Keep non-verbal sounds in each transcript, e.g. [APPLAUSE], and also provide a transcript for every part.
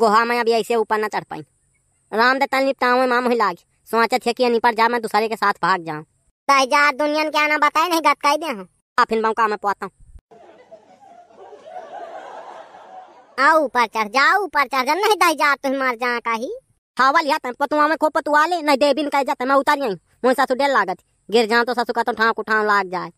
गोहा में अभी ऐसे ऊपर ना चढ़ पाई राम दत्ता निपटाऊ माम ही लाग सोचा थे कि निपट जा मैं दूसरे के साथ भाग जाऊँ जा दुनिया के आना बताए नहीं गटकाई दे हूँ फिर मौका में पाता हूँ आओ ऊपर चढ़ जाओ ऊपर चढ़ जा नहीं दही जात तुम मर जा का ही हवल या पतुआ में खो पतुआ ले नहीं दे बिन कह जाते मैं उतर जाई मुझे सासु डर लागत गिर जा तो सासु का तो ठाक उठाव लाग जाए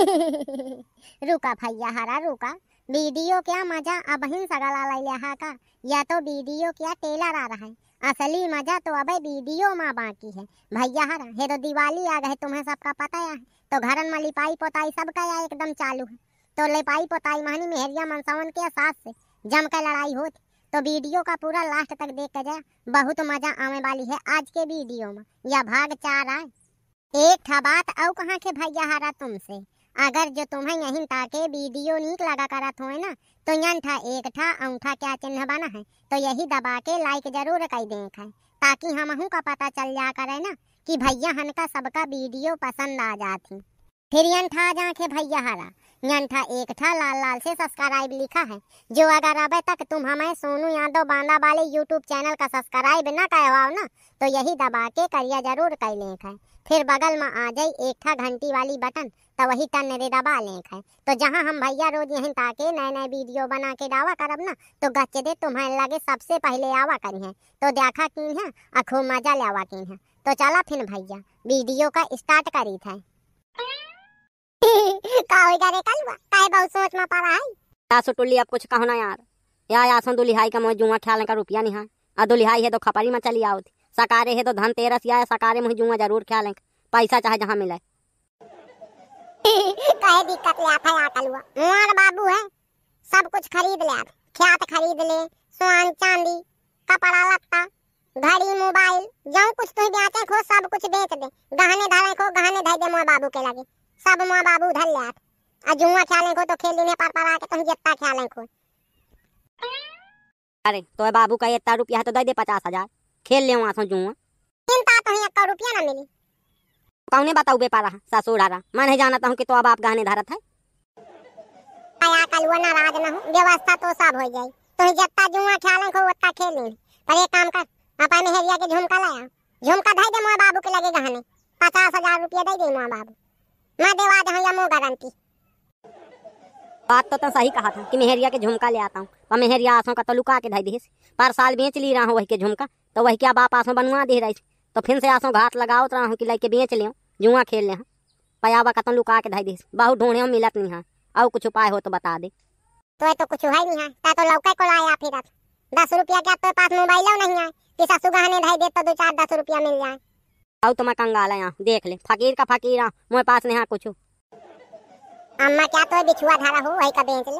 [LAUGHS] रुका भैया हरा रुका वीडियो क्या मजा अब ही सगला का या तो वीडियो क्या टेलर आ रहा है असली मजा तो अबे वीडियो माँ बाकी है भैया हर हे तो दिवाली आ गए तुम्हें सबका पता है तो घरन में लिपाई पोताई सबका या एकदम चालू है तो लिपाई पोताई महानी मेहरिया मनसावन के साथ से जम कर लड़ाई होती तो वीडियो का पूरा लास्ट तक देख कर जाए बहुत मजा आने वाली है आज के वीडियो में या भाग चार आए एक था बात और कहाँ के भैया हारा तुमसे अगर जो तुम्हें यहीं ताके वीडियो नीक लगा करत हो ना तो यन था एक था औंठा क्या चिन्ह बना है तो यही दबा के लाइक जरूर कर देख है ताकि हमहू का पता चल जा करे ना कि भैया का सबका वीडियो पसंद आ जाती फिर यन था जाके भैया हरा यन था एक था लाल लाल से सब्सक्राइब लिखा है जो अगर अब तक तुम हमें सोनू यादव बांदा वाले यूट्यूब चैनल का सब्सक्राइब ना करवाओ ना तो यही दबा के करिया जरूर कर देख है फिर बगल में आ जाई एक था घंटी वाली बटन तो वही तन रे दबा लें है तो जहाँ हम भैया रोज यहीं ताके नए नए वीडियो बना के डावा करब ना तो गच्चे दे तुम्हें लगे सबसे पहले आवा करी है तो देखा की है और खूब मजा आवा की है तो चला फिर भैया वीडियो का स्टार्ट करी था [LAUGHS] का होई करे कलवा काहे बहुत सोच में पड़ा है ता सुटुली अब कुछ कहो ना यार या यासन दुलिहाई का मौजूमा ख्याल का रुपया नहीं है आ दुलिहाई है तो खपरी में चली आओ थी सकारे है तो धनतेरस या सकारे में जुआ जरूर ख्याल है पैसा चाहे जहाँ मिले कहे दिक्कत ले आप है आकलुआ मुआर बाबू है सब कुछ खरीद ले आप ख्यात खरीद ले सोन चांदी कपड़ा लगता घड़ी मोबाइल जो कुछ तुम बेचे खो सब कुछ बेच दे गहने धरे खो गहने धर दे मुआ बाबू के लगे सब मुआ बाबू धर ले आप जुआ ख्याल खो तो खेली में पर पड़ा के तुम जितना ख्याल खो अरे तो बाबू का इतना रुपया है तो दे दे पचास हजार खेल ले वहां जुआ चिंता कहीं अक्का रुपया ना मिली कौने बताऊ बेपार रहा ससुर रहा मैं नहीं जानता हूँ कि तो अब आप गहने धारत है आया कल वो नाराज ना हो व्यवस्था तो सब हो जाई तो जत्ता जुआ ख्याल को उत्ता खेल ले पर एक काम कर अपा हेरिया के झुमका लाया झुमका धई दे मोए बाबू के लगे गहने पचास हजार रुपया दे दे मां बाबू मैं देवा दे या मो गारंटी बात तो तुम सही कहा था कि मेहरिया के झुमका ले आता हूँ पर मेहरिया आसों का तो लुका के धई दीस पर साल बेच ली रहा हूँ वही के झुमका तो वही क्या बाप आसो बनवा दे रही तो फिर से आसो घात लगाओ तो हूँ कि लैके बेच लें जुआ खेल लें पयावा कतन लुका के धाई दे बहु ढूंढे मिलत नहीं है और कुछ उपाय हो तो बता दे तो है तो कुछ है नहीं है ता तो लौका को लाया फिर दस रुपया क्या तो पास मोबाइल नहीं है कि सासु गहने धाई दे तो दो चार दस रुपया मिल जाए आओ और तुम तो कंगाल है देख ले फकीर का फकीर हाँ मोए पास नहीं कुछ अम्मा क्या तो बिछुआ धारा हो वही का बेच ले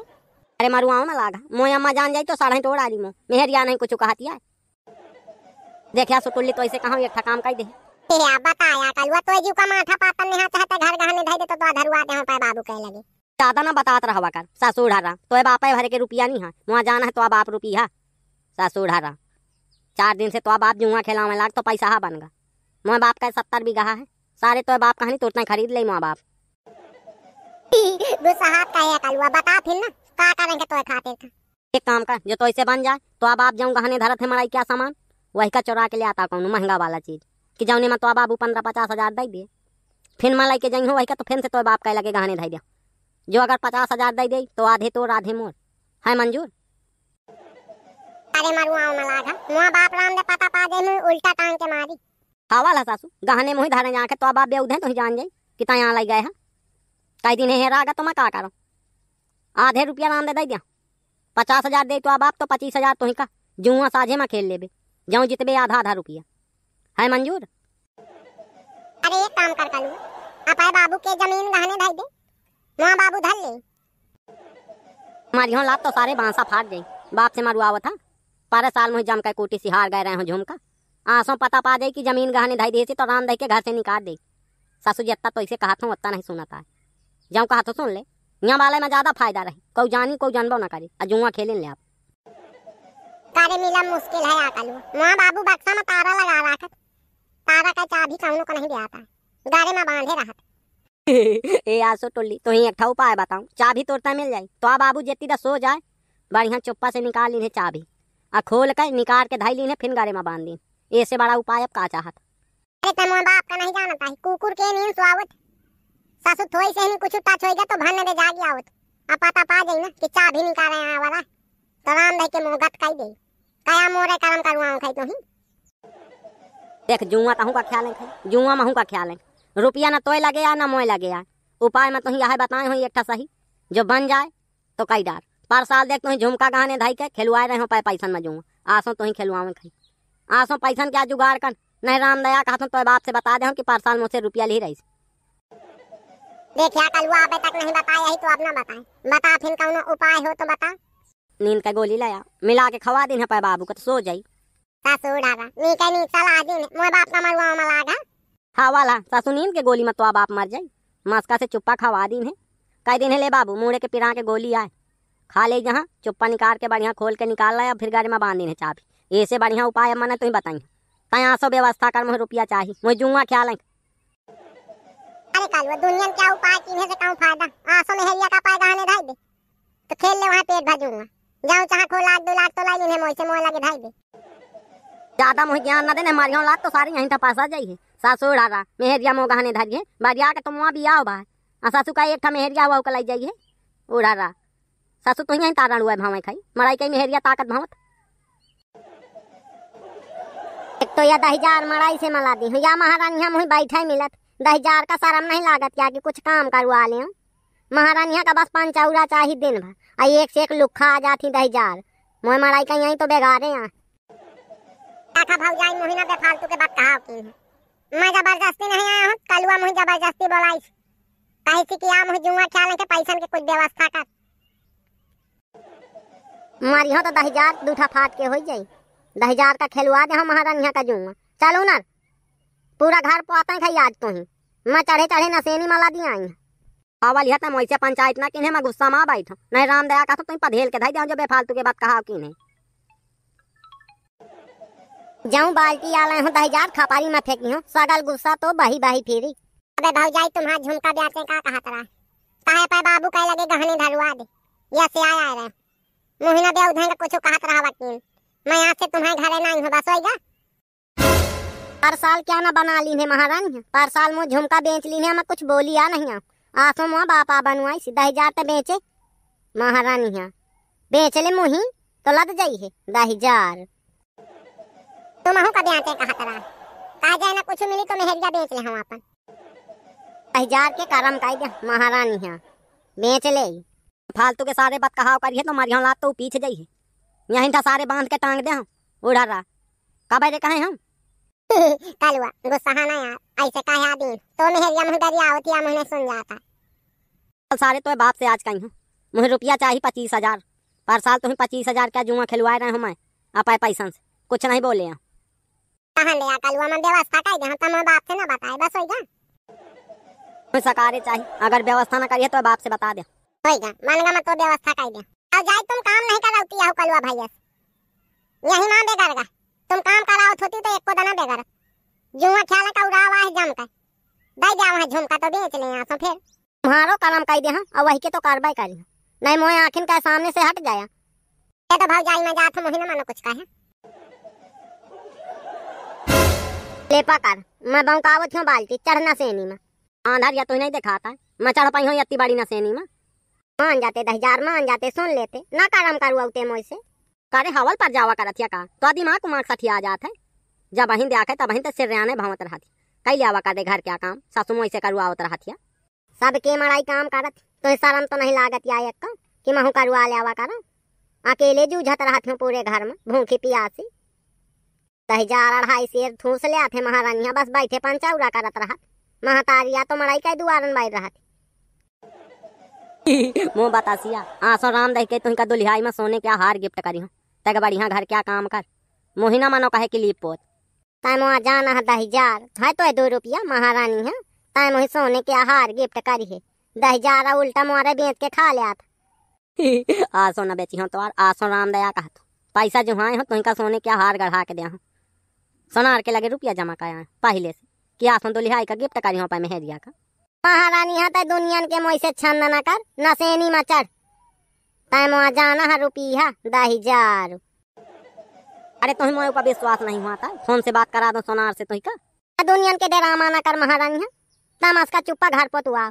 अरे मरुआओं ना लागा मोए अम्मा जान जाई तो साढ़े तोड़ आ रही मो मेहरिया नहीं कुछ कहती है देखिया सुटुल्ली तो ऐसे कहा एक काम कह दे बताया कल तो पातन चाहते घर धई दे तो तो धरुआ पाए बाबू कह लगे दादा ना बतात रहवा कर ससुर हरा तो बापा भरे के रुपया नहीं है वहाँ जाना है तो आप रुपया ससुर हरा चार दिन से तो बाप जुआ खेलावे लाग तो पैसा बन बनगा मोह बाप का सत्तर बीघा है सारे तो बाप कहानी तो उतना खरीद ले मोह बाप [LAUGHS] बता फिर ना का करेंगे तो खातिर एक काम कर जो तो ऐसे बन जाए तो आप जाऊँ गहने धरत है मराई क्या सामान वही का चौरा के ले आता कौन महंगा वाला चीज कि जौने में तो बाबू पंद्रह पचास हजार दे दिए फिर मैं लेके जाई वही का तो फिर से तो बाप कह लगे गहने धै दिया जो अगर पचास हजार दे दे तो आधे तो आधे मोर है मंजूर अरे मरुआ मलागा हाँ। मुआ बाप राम दे पता पा दे मुंह उल्टा टांग के मारी हवा ला सासू गहने मोही धारे जाके तो बाप बेउधे तो जान जाई कि ता यहां लई गए है हाँ। कई दिन हेरा गा तो मैं का करो आधे रुपया राम दे दई दिया पचास हजार दे तो बाप तो पच्चीस हजार तो ही का जुआ साझे में खेल लेबे जाऊँ जितने आधा आधा रुपया है मंजूर अरे एक काम कर कालू अपाय बाबू के जमीन गहने धर दे माँ बाबू धर ले मारियो लाभ तो सारे बांसा फाट जाई बाप से मरुआ था पारे साल मुझे जम का कोटी सिहार गए रहे हो झुमका आंसों पता पा जाए कि जमीन गहने धाई दे तो राम दे के घर से निकाल दे सासू जी अत्ता तो इसे कहा था अत्ता नहीं सुना था जाऊँ कहा तो सुन ले यहाँ वाले में ज्यादा फायदा रहे कौ जानी कौ जानबो ना करे अजुआ खेलें ले आप तारे मिला मुश्किल है आकलू मां बाबू बक्सा में तारा लगा रहा था तारा का चाबी काउनों को नहीं दिया था गाड़ी में बांधे रहा था [LAUGHS] ए आसो टोली तो ही एक उपाय बताऊं चाबी तोड़ता मिल जाए तो आ बाबू जेती सो जाए बढ़िया चुप्पा से निकाल लीन चाबी आ खोल कर निकाल के धाई लीन फिर गाड़ी में बांध दी ऐसे बड़ा उपाय अब का चाहत अरे तमो बाप का नहीं जानता है कुकुर के नींद सुआवत सासु थोई से ही कुछ टच होएगा तो भन्न दे जागी आवत आ पता पा जाई ना कि चाबी निकाले आ वाला तो राम भाई के मुंह गट काई दे काया मोरे काम करवाओ खै तो ही देख जुआ तहु तो का ख्याल है जुआ महु का ख्याल है रुपया ना तोय लगे या ना मोय लगे या उपाय में तो ही बताए हो एकटा सही जो बन जाए तो कई डार पर साल देख तो झुमका गहने धाई के खेलवाए रहे हो पाए पैसन में जुआ आसो तो ही खेलवाओ खई आसो पैसन क्या जुगाड़ कर नहीं राम दया कहा तो बाप से बता दे कि पर साल मुझसे रुपया ले रही देखिया कलुआ वो तक नहीं बताया ही तो अब ना बताए बता फिर कौन उपाय हो तो बता नींद का गोली लाया मिला के खवा दिन है पाए बाबू का तो सो जाई ससुर हाँ वाला ससु नींद के गोली मत तो बाप मर जाई मस्का से चुप्पा खवा दिन है कह दिन है ले बाबू मुड़े के पिरा के गोली आए खा ले जहाँ चुप्पा निकाल के बढ़िया खोल के निकाल लाया फिर गाड़ी में बांध है चाबी ऐसे बढ़िया उपाय मना तुम्हें बताई तय सो व्यवस्था कर मुझे रुपया चाहिए मुझे जुआ ख्याल है अरे कालू दुनिया में क्या उपाय की है से का फायदा आसो में हेरिया का गाने आने दे तो खेल ले वहां पेट भर जाओ चाहे को लाख दो लाख तो लाई इन्हें मोह से मोह लगे भाई बे ज्यादा मोह ज्ञान ना देने मारियो लाख तो सारी यहीं तक तो पासा जाई है सासुर आरा मेहरिया मो गाने धरिए बारिया के तो मुआ भी आओ बा आ हाँ, सासु का एक ठा मेहरिया हुआ कलाई है ओढ़ा रा सासु तो यहीं तारण हुआ भावे खाई मराई कई मेहरिया ताकत भावत एक तो या दहजार मराई से मला दी या महारानी हम बैठे मिलत दहजार का शर्म नहीं लागत या कि कुछ काम करवा लिया महारानिया का बस पान चाहिए दिन भर आई एक से एक लुखा आ जाती दही जार मोह माराई का यहीं तो बेगारे यहाँ काका भौजाई ना बेफालतू के बात कहा की मैं जबरदस्ती नहीं आया हूँ कलुआ मुझे जबरदस्ती बोलाई कही थी कि आ मुझे जुआ ख्याल के पैसा के कुछ व्यवस्था कर मारी हो तो दही जार दूठा फाट के हो जाई दही जार का खेलवा दे महारानिया का जुआ चलो ना पूरा घर पोता हैं आज तो ही मैं चढ़े चढ़े नशेनी माला दी आई अवल यह तुम ऐसे पंचायत ना किन्हें मैं गुस्सा माँ बैठ नहीं राम दया का तो तुम पधेल के धाई जो बेफालतू के बात कहा कि नहीं जाऊं बाल्टी आ लाए हूँ दही जार खपारी में फेंकी हूँ सगल गुस्सा तो बही बही फिरी अबे जाई तुम्हार झुमका ब्याचे का कहा तरा कहे पर बाबू कह लगे गहने धरवा दे या से आया रे मोहिना बे उधर कुछ कहत रहा वकील मैं यहाँ से तुम्हारे घर नहीं आई हूँ बस होगा पर साल क्या ना बना ली है महारानी हर साल मुझ झुमका बेच ली है मैं कुछ बोली या नहीं आऊँ आसो माँ बापा बनवाई सीधा ही जाते बेचे महारानी हाँ बेच ले मुही तो लद जाई है दही जार तुम हूँ कभी आते कहा तरा कहा जाए ना कुछ मिली तो मेहरिया बेच ले हम हाँ अपन दाही जार के करम का महारानी हाँ बेच ले फालतू के सारे बात कहा करिए तो मारिया लात तो पीछे जाइए यहीं था सारे बांध के टांग दे हम उड़ा रहा कब रे कहे हम [LAUGHS] यार ऐसे काहे आदमी तो सुन जाता तो सारे तो बाप से आज कहीं हूँ मुझे रुपया चाहिए पच्चीस हजार पर साल तुम्हें तो पच्चीस हजार का जुआ खिलवाए रहे हूँ मैं आप पैसा से कुछ नहीं बोले हैं कहाँ ले मैं व्यवस्था कर तुम तो बाप से ना बताए बस हो गया मुझे सकारे चाहिए अगर व्यवस्था ना करिए तो बाप से बता दे होगा तो व्यवस्था कर अब जाए तुम काम नहीं हो भैया यही मां बेकार का तुम काम करावत होती तो एक को दाना बेगर जुआ ख्याल का उड़ावा है जम का दई जा वहां झुमका तो बेच ले यहां फिर मारो कलम कह दे हां और वही के तो कार्रवाई कर नहीं मोए आखिन का सामने से हट जाया ये तो भाग जाई में जात मोहिना मानो कुछ कहे लेपा कर मैं बंकावत हूँ बाल्टी चढ़ना सेनी में आंधर या तो नहीं दिखाता मैं चढ़ पाई हूं अति बड़ी ना सेनी में मान जाते दहजार मान जाते सुन लेते ना कलम करुआ उते मोई से कारे हवल पर जावा कर रथिया का तो आदि दिमाग उमाग सठिया आ जाते जब बहन दे आखे तब तो सिर आने भावत रहती कई ले आवा कर दे घर क्या काम सासू मोई से करुआ आवत रहा करुआवत सब के मराई काम करत तो शर्म तो नहीं लागत या एक का कि महू करुआ ले आवा करो अकेले जूझत रहा थे पूरे घर में भूखी पियासी जा रढ़ाई शेर ठूस ले आते महारानिया बस बैठे पंचाउरा करत रहा महातारिया तो मराई कई दुआर बैठ रहा थी [LAUGHS] मुँह बतासिया आसो राम देख के तुमका दुल्हाई में सोने क्या हार गिफ्ट करी हूँ तक बढ़िया हाँ, घर क्या काम कर मोहिना मानो कहे की लीप पोत जाना है दहजार है तो है दो रुपया महारानी है तय ही सोने के आहार गिफ्ट करी है दहजार उल्टा मोरे बेच के खा लिया था आसो न बेची हो तो और आसो राम दया कहा तो पैसा जुहाए हो का सोने के आहार गढ़ा के दिया सोनार के लगे रुपया जमा कर पहले से कि आसो तो लिहाई का गिफ्ट करी हो पाए मेहरिया का महारानी है तो दुनिया के मोह से छंद न कर नशेनी मचड़ तय वहाँ जाना है रुपया दही जार अरे तुम मोए का विश्वास नहीं हुआ था फोन से बात करा दो सोनार से तुही का दुनिया के डेरा माना कर महारानी है तमस का चुप्पा घर पर तुआ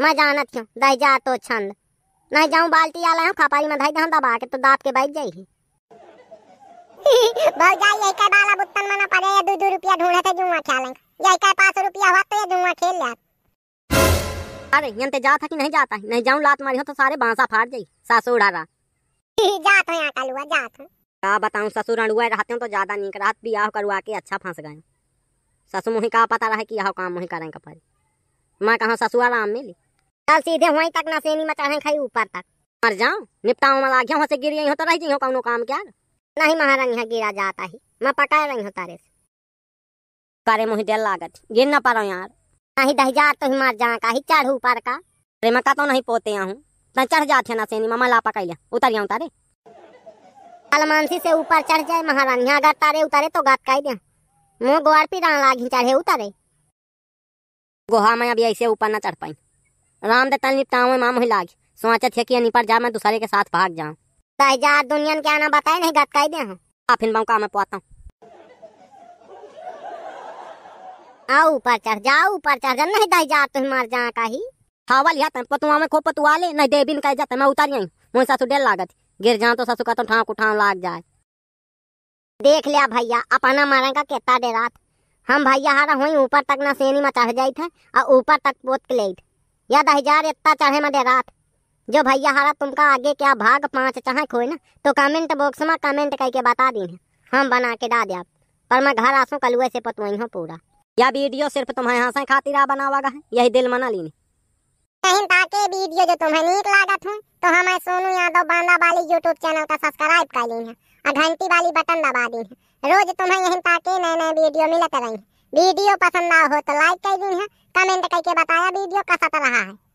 मैं जानत हूँ दही जार तो छंद नहीं जाऊँ बाल्टी आला हूँ खपारी में धाई दहन दबा के तो दाप के बैठ जाई [LAUGHS] भौजा यही का बाला बुत्तन मना पड़े या दो दो रुपया ढूंढते तो जुआ ख्याल यही का पाँच रुपया हुआ तो ये जुआ खेल जात अरे यंते जाता कि नहीं जाता नहीं जाऊं लात मारी हो तो सारे बांसा फाड़ जाई सासुर आ रहा [LAUGHS] जात है कालुआ जात है का बताऊं ससुर अड़ुआ रहते हूं तो ज्यादा नीक रात भी आह करवा के अच्छा फंस गए ससुर मुही का पता रहे कि यह काम मुही करें कपारी मैं कहा ससुआ राम में ली चल सीधे वहीं तक ना सेनी मचा है खाई ऊपर तक मर जाऊं निपटाऊं में लागे से गिर हो तो रह जाइयो कौनो काम क्या नहीं महारानी है गिरा जाता ही मैं पकाए रही हूँ तारे से करे मुही दिल लागत गिर ना पा पारो यार कहीं दही जा तो मार जा कहीं चढ़ ऊपर का रे मका तो नहीं पोते आऊँ तो चढ़ जाते ना सेनी मामा ला लापा कैले उतर जाऊँ तारे अलमानसी से ऊपर चढ़ जाए महारानी अगर तारे उतारे तो गात कह दिया मुँह गोहर पी रान लागी चढ़े उतारे गोहा मैं अभी ऐसे ऊपर ना चढ़ पाई राम दत्ता निपटाऊ माँ मुही लागी सोचा थे कि निपट जा मैं दूसरे के साथ भाग जाऊँ दही जा दुनिया के आना बताए नहीं गात कह दिया फिर बाऊ का मैं पाता हूँ आओ ऊपर चढ़ जाओ ऊपर चढ़ जा नहीं दे जा तो मर जा कही हावल या तुम पतुआ में खो पतुआ ले नहीं दे बिन कह जाते तो मैं उतर आई मुझे सासु डर लागत गिर जा तो सासु का तो ठाक उठा लाग जाए देख लिया भैया अपना मारेगा कितना रात हम भैया हारा हुई ऊपर तक ना सेनी में चढ़ जाई थे और ऊपर तक पोत के लेट या दहजार इतना चढ़े में रात जो भैया हारा तुमका आगे क्या भाग पाँच चाहे खोए ना तो कमेंट बॉक्स में कमेंट करके बता दी हम बना के डा दे पर मैं घर आसूँ कलुए से पतवाई हूँ पूरा यह वीडियो सिर्फ तुम्हें हंसे खातिर बना हुआ है यही दिल मना लीनी नहीं ताके वीडियो जो तुम्हें नीक लागत हो तो हमें सोनू यादव बांदा वाली यूट्यूब चैनल का सब्सक्राइब कर लीन और घंटी वाली बटन दबा दी रोज तुम्हें यही ताके नए नए वीडियो मिलते रही वीडियो पसंद आओ हो तो लाइक कर दी कमेंट करके बताया वीडियो कैसा तो रहा है